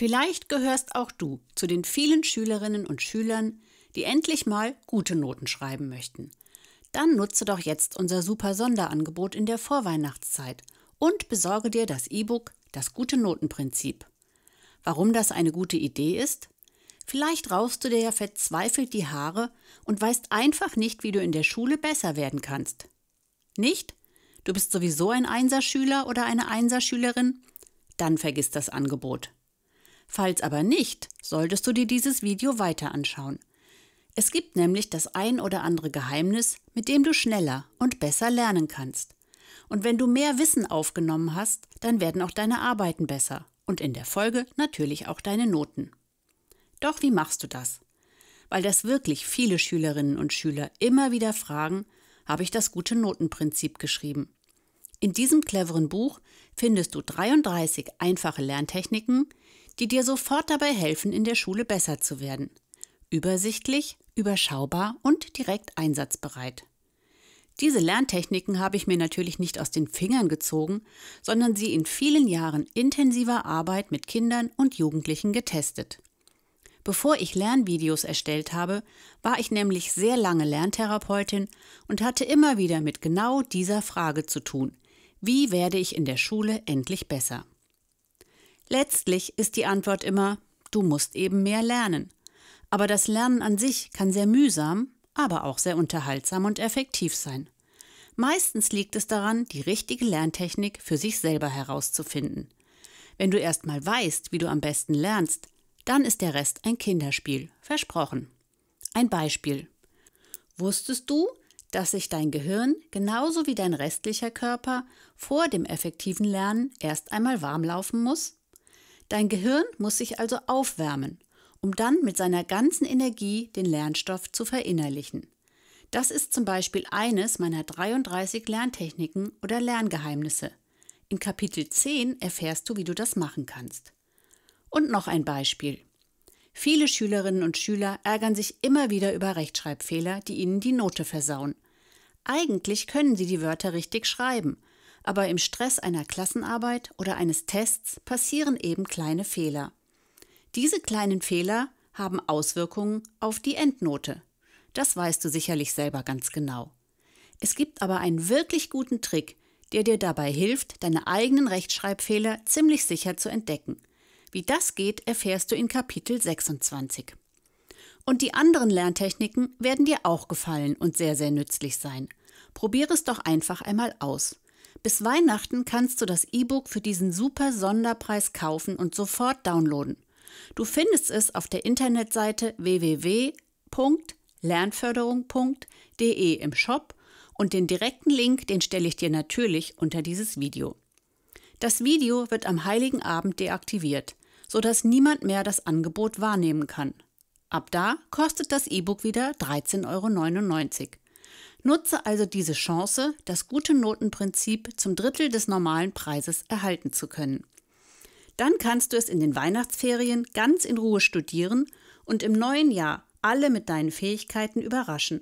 Vielleicht gehörst auch du zu den vielen Schülerinnen und Schülern, die endlich mal gute Noten schreiben möchten. Dann nutze doch jetzt unser super Sonderangebot in der Vorweihnachtszeit und besorge dir das E-Book Das gute Notenprinzip. Warum das eine gute Idee ist? Vielleicht rauchst du dir ja verzweifelt die Haare und weißt einfach nicht, wie du in der Schule besser werden kannst. Nicht? Du bist sowieso ein Einserschüler oder eine Einserschülerin? Dann vergiss das Angebot. Falls aber nicht, solltest du dir dieses Video weiter anschauen. Es gibt nämlich das ein oder andere Geheimnis, mit dem du schneller und besser lernen kannst. Und wenn du mehr Wissen aufgenommen hast, dann werden auch deine Arbeiten besser und in der Folge natürlich auch deine Noten. Doch wie machst du das? Weil das wirklich viele Schülerinnen und Schüler immer wieder fragen, habe ich das gute Notenprinzip geschrieben. In diesem cleveren Buch findest du 33 einfache Lerntechniken, die dir sofort dabei helfen, in der Schule besser zu werden. Übersichtlich, überschaubar und direkt einsatzbereit. Diese Lerntechniken habe ich mir natürlich nicht aus den Fingern gezogen, sondern sie in vielen Jahren intensiver Arbeit mit Kindern und Jugendlichen getestet. Bevor ich Lernvideos erstellt habe, war ich nämlich sehr lange Lerntherapeutin und hatte immer wieder mit genau dieser Frage zu tun. Wie werde ich in der Schule endlich besser? Letztlich ist die Antwort immer, du musst eben mehr lernen. Aber das Lernen an sich kann sehr mühsam, aber auch sehr unterhaltsam und effektiv sein. Meistens liegt es daran, die richtige Lerntechnik für sich selber herauszufinden. Wenn du erstmal weißt, wie du am besten lernst, dann ist der Rest ein Kinderspiel, versprochen. Ein Beispiel. Wusstest du, dass sich dein Gehirn genauso wie dein restlicher Körper vor dem effektiven Lernen erst einmal warmlaufen muss? Dein Gehirn muss sich also aufwärmen, um dann mit seiner ganzen Energie den Lernstoff zu verinnerlichen. Das ist zum Beispiel eines meiner 33 Lerntechniken oder Lerngeheimnisse. In Kapitel 10 erfährst du, wie du das machen kannst. Und noch ein Beispiel. Viele Schülerinnen und Schüler ärgern sich immer wieder über Rechtschreibfehler, die ihnen die Note versauen. Eigentlich können sie die Wörter richtig schreiben, aber im Stress einer Klassenarbeit oder eines Tests passieren eben kleine Fehler. Diese kleinen Fehler haben Auswirkungen auf die Endnote. Das weißt du sicherlich selber ganz genau. Es gibt aber einen wirklich guten Trick, der dir dabei hilft, deine eigenen Rechtschreibfehler ziemlich sicher zu entdecken – wie das geht, erfährst du in Kapitel 26. Und die anderen Lerntechniken werden dir auch gefallen und sehr, sehr nützlich sein. Probiere es doch einfach einmal aus. Bis Weihnachten kannst du das E-Book für diesen super Sonderpreis kaufen und sofort downloaden. Du findest es auf der Internetseite www.lernförderung.de im Shop und den direkten Link, den stelle ich dir natürlich unter dieses Video. Das Video wird am heiligen Abend deaktiviert sodass niemand mehr das Angebot wahrnehmen kann. Ab da kostet das E-Book wieder 13,99 Euro. Nutze also diese Chance, das gute Notenprinzip zum Drittel des normalen Preises erhalten zu können. Dann kannst du es in den Weihnachtsferien ganz in Ruhe studieren und im neuen Jahr alle mit deinen Fähigkeiten überraschen.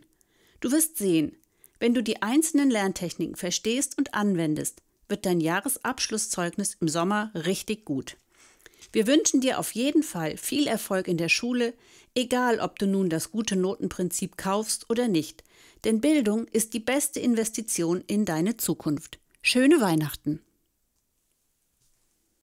Du wirst sehen, wenn du die einzelnen Lerntechniken verstehst und anwendest, wird dein Jahresabschlusszeugnis im Sommer richtig gut. Wir wünschen dir auf jeden Fall viel Erfolg in der Schule, egal ob du nun das gute Notenprinzip kaufst oder nicht, denn Bildung ist die beste Investition in deine Zukunft. Schöne Weihnachten!